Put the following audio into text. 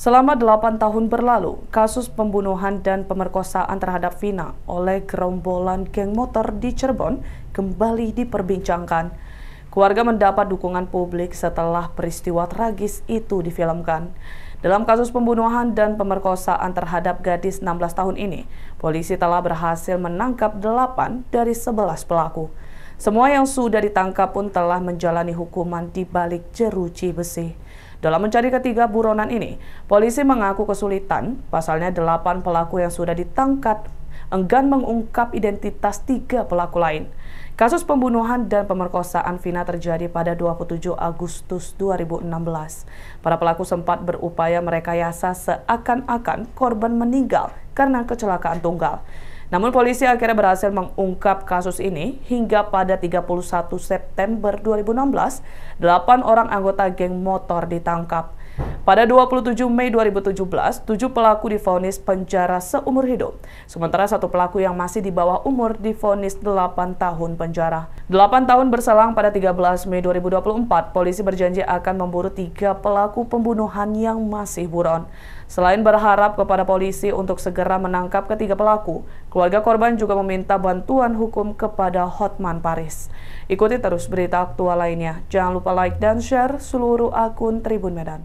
Selama 8 tahun berlalu, kasus pembunuhan dan pemerkosaan terhadap Vina oleh gerombolan geng motor di Cirebon kembali diperbincangkan. Keluarga mendapat dukungan publik setelah peristiwa tragis itu difilmkan. Dalam kasus pembunuhan dan pemerkosaan terhadap gadis 16 tahun ini, polisi telah berhasil menangkap 8 dari 11 pelaku. Semua yang sudah ditangkap pun telah menjalani hukuman di balik jeruji besi. Dalam mencari ketiga buronan ini, polisi mengaku kesulitan, pasalnya delapan pelaku yang sudah ditangkap enggan mengungkap identitas tiga pelaku lain. Kasus pembunuhan dan pemerkosaan Vina terjadi pada 27 Agustus 2016. Para pelaku sempat berupaya merekayasa seakan-akan korban meninggal karena kecelakaan tunggal. Namun polisi akhirnya berhasil mengungkap kasus ini hingga pada 31 September 2016, 8 orang anggota geng motor ditangkap. Pada 27 Mei 2017, tujuh pelaku difonis penjara seumur hidup. Sementara satu pelaku yang masih di bawah umur difonis 8 tahun penjara. 8 tahun berselang pada 13 Mei 2024, polisi berjanji akan memburu tiga pelaku pembunuhan yang masih buron. Selain berharap kepada polisi untuk segera menangkap ketiga pelaku, keluarga korban juga meminta bantuan hukum kepada Hotman Paris. Ikuti terus berita aktual lainnya. Jangan lupa like dan share seluruh akun Tribun Medan.